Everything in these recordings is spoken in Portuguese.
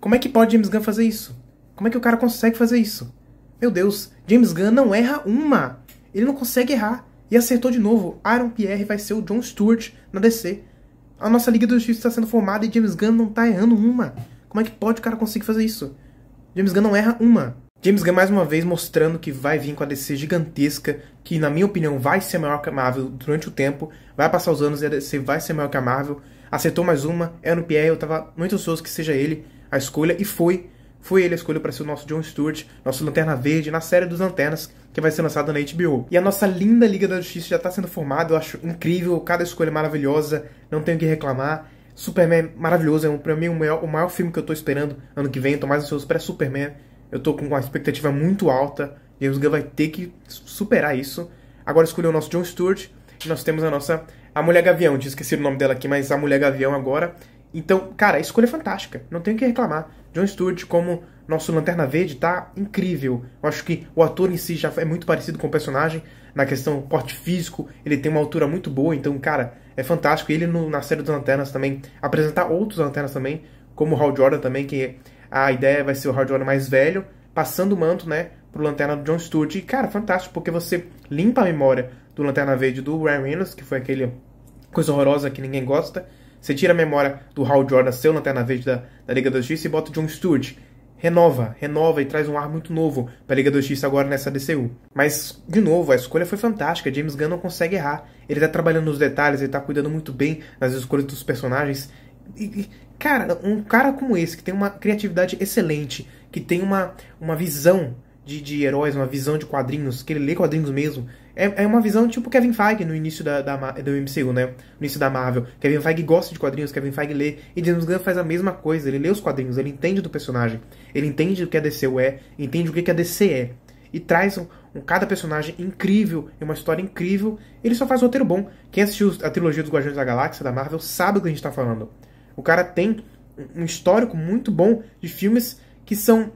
Como é que pode James Gunn fazer isso? Como é que o cara consegue fazer isso? Meu Deus, James Gunn não erra uma. Ele não consegue errar. E acertou de novo. Aaron Pierre vai ser o John Stewart na DC. A nossa Liga dos Justiça está sendo formada e James Gunn não está errando uma. Como é que pode o cara conseguir fazer isso? James Gunn não erra uma. James Gunn mais uma vez mostrando que vai vir com a DC gigantesca, que na minha opinião vai ser maior que a Marvel durante o tempo, vai passar os anos e a DC vai ser maior que a Marvel. Acertou mais uma, Aaron Pierre, eu tava muito ansioso que seja ele a escolha e foi. Foi ele a escolha para ser o nosso John Stewart, nosso Lanterna Verde, na série dos Lanternas, que vai ser lançada na HBO. E a nossa linda Liga da Justiça já está sendo formada, eu acho incrível, cada escolha é maravilhosa, não tenho o que reclamar. Superman é maravilhoso, é um, mim o maior, o maior filme que eu estou esperando ano que vem, estou mais ansioso para Superman. Eu estou com uma expectativa muito alta, James Gunn vai ter que superar isso. Agora escolheu o nosso John Stewart, e nós temos a nossa a Mulher Gavião, tinha esquecido o nome dela aqui, mas a Mulher Gavião agora, então, cara, a escolha é fantástica. Não tenho o que reclamar. John Stewart como nosso Lanterna Verde tá incrível. Eu acho que o ator em si já é muito parecido com o personagem na questão porte físico. Ele tem uma altura muito boa, então, cara, é fantástico. E ele no, na série dos Lanternas também apresentar outros Lanternas também, como o Hal Jordan também, que a ideia vai ser o Hal Jordan mais velho, passando o manto, né, pro Lanterna do John Stewart. E, cara, fantástico, porque você limpa a memória do Lanterna Verde do Ryan Reynolds, que foi aquele coisa horrorosa que ninguém gosta, você tira a memória do Hal Jordan, seu Lanterna Verde da, da Liga da Justiça, e bota o John Stewart. Renova, renova e traz um ar muito novo para a Liga da Justiça agora nessa DCU. Mas, de novo, a escolha foi fantástica. James Gunn não consegue errar. Ele tá trabalhando nos detalhes, ele tá cuidando muito bem nas escolhas dos personagens. E, e, cara, um cara como esse, que tem uma criatividade excelente, que tem uma, uma visão de, de heróis, uma visão de quadrinhos, que ele lê quadrinhos mesmo. É, é uma visão tipo Kevin Feige no início da, da, do MCU, né? No início da Marvel. Kevin Feige gosta de quadrinhos, Kevin Feige lê. E James Gunn faz a mesma coisa, ele lê os quadrinhos, ele entende do personagem. Ele entende o que a DCU é, entende o que a DC é. E traz um, um cada personagem incrível, uma história incrível. Ele só faz roteiro bom. Quem assistiu a trilogia dos Guardiões da Galáxia, da Marvel, sabe o que a gente tá falando. O cara tem um histórico muito bom de filmes que são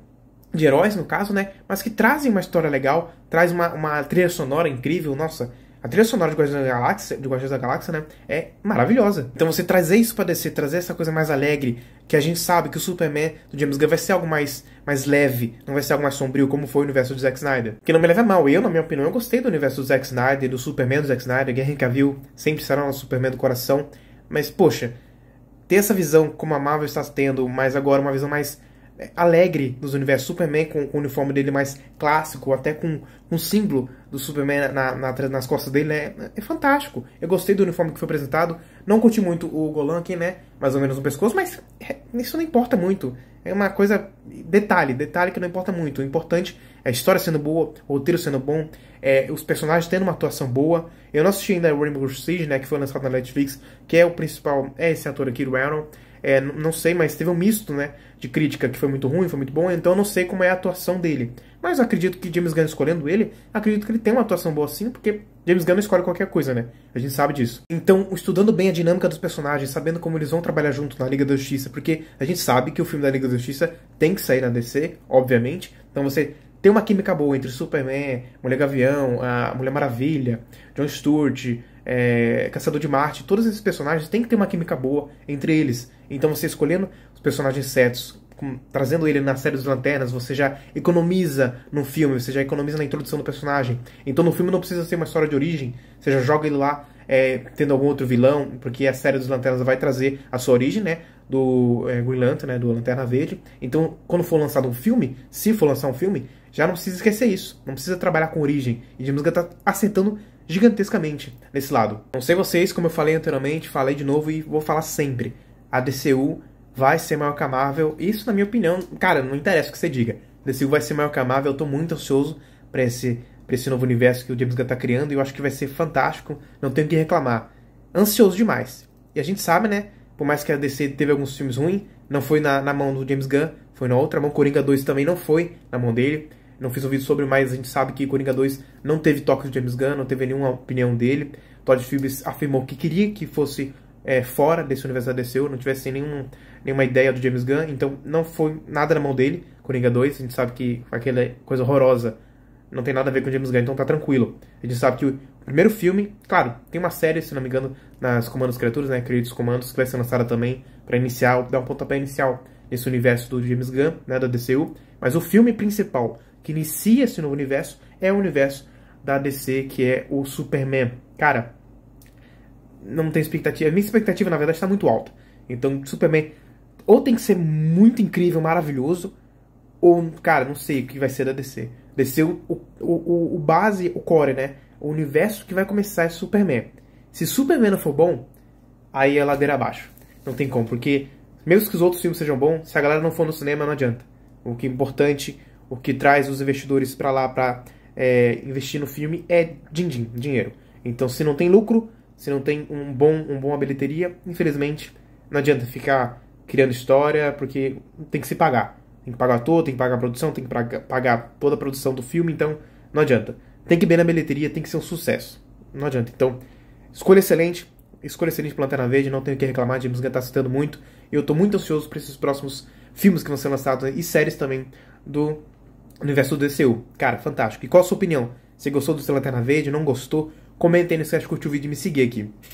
de heróis, no caso, né? Mas que trazem uma história legal, traz uma, uma trilha sonora incrível, nossa. A trilha sonora de Guardiões da Galáxia, de Guardiões da Galáxia, né, é maravilhosa. Então você trazer isso para descer trazer essa coisa mais alegre, que a gente sabe que o Superman do James Gunn vai ser algo mais, mais leve, não vai ser algo mais sombrio como foi o universo de Zack Snyder. Que não me leva a mal, eu, na minha opinião, eu gostei do universo do Zack Snyder, do Superman do Zack Snyder, Guerra Cavill sempre será nosso Superman do coração, mas poxa, ter essa visão como a Marvel está tendo, mas agora uma visão mais alegre nos universos. Superman com, com, o uniforme dele mais clássico, até com, um o símbolo do Superman na, na, nas costas dele, né? É, é fantástico. Eu gostei do uniforme que foi apresentado. Não curti muito o aqui né? Mais ou menos no pescoço, mas é, isso não importa muito. É uma coisa. Detalhe, detalhe que não importa muito. O importante é a história sendo boa, o roteiro sendo bom, é, os personagens tendo uma atuação boa. Eu não assisti ainda Rainbow Siege, né? Que foi lançado na Netflix, que é o principal. É esse ator aqui, o Aaron. É, não sei, mas teve um misto, né? De crítica que foi muito ruim, foi muito bom, então eu não sei como é a atuação dele. Mas acredito que James Gunn escolhendo ele, acredito que ele tem uma atuação boa sim, porque James Gunn não escolhe qualquer coisa, né? A gente sabe disso. Então, estudando bem a dinâmica dos personagens, sabendo como eles vão trabalhar junto na Liga da Justiça, porque a gente sabe que o filme da Liga da Justiça tem que sair na DC, obviamente. Então você tem uma química boa entre Superman, Mulher Gavião, a Mulher Maravilha, John Stewart, é, Caçador de Marte, todos esses personagens têm que ter uma química boa entre eles. Então você escolhendo os personagens certos, com, trazendo ele na série dos Lanternas, você já economiza no filme, você já economiza na introdução do personagem. Então no filme não precisa ser uma história de origem, você já joga ele lá é, tendo algum outro vilão, porque a série dos Lanternas vai trazer a sua origem, né? Do é, Green Lantern, né, do Lanterna Verde. Então, quando for lançado um filme, se for lançar um filme, já não precisa esquecer isso. Não precisa trabalhar com origem. E James Gunn tá acertando gigantescamente nesse lado. Não sei vocês, como eu falei anteriormente, falei de novo e vou falar sempre. A DCU vai ser maior que a Marvel. Isso, na minha opinião, cara, não interessa o que você diga. A DCU vai ser maior que a Marvel. Eu tô muito ansioso para esse, pra esse novo universo que o James Gunn tá criando e eu acho que vai ser fantástico. Não tenho que reclamar. Ansioso demais. E a gente sabe, né? Por mais que a DC teve alguns filmes ruins, não foi na, na mão do James Gunn, foi na outra mão. Coringa 2 também não foi na mão dele não fiz um vídeo sobre, mas a gente sabe que Coringa 2 não teve toque de James Gunn, não teve nenhuma opinião dele. Todd Phillips afirmou que queria que fosse é, fora desse universo da DCU, não tivesse nenhum, nenhuma ideia do James Gunn, então não foi nada na mão dele, Coringa 2, a gente sabe que aquela coisa horrorosa não tem nada a ver com o James Gunn, então tá tranquilo. A gente sabe que o primeiro filme, claro, tem uma série, se não me engano, nas Comandos Criaturas, né, Créditos Comandos, que vai ser lançada também para iniciar, dar um pontapé inicial nesse universo do James Gunn, né, da DCU, mas o filme principal que inicia esse novo universo é o universo da DC, que é o Superman. Cara, não tem expectativa. A minha expectativa, na verdade, está muito alta. Então, Superman ou tem que ser muito incrível, maravilhoso, ou, cara, não sei o que vai ser da DC. DC, o, o, o, o base, o core, né? O universo que vai começar é Superman. Se Superman não for bom, aí é ladeira abaixo. Não tem como, porque mesmo que os outros filmes sejam bons, se a galera não for no cinema, não adianta. O que é importante o que traz os investidores para lá para é, investir no filme é din-din, dinheiro. Então, se não tem lucro, se não tem um bom, um bom bilheteria, infelizmente, não adianta ficar criando história, porque tem que se pagar. Tem que pagar todo tem que pagar a produção, tem que pagar toda a produção do filme, então não adianta. Tem que ir bem na bilheteria, tem que ser um sucesso. Não adianta. Então, escolha excelente, escolha excelente pra Lanterna Verde, não tenho o que reclamar, James Gunn tá citando muito. Eu tô muito ansioso para esses próximos filmes que vão ser lançados né, e séries também do universo do DCU. Cara, fantástico. E qual a sua opinião? Você gostou do seu Lanterna Verde? Não gostou? Comenta aí no se curtiu o vídeo e me seguir aqui.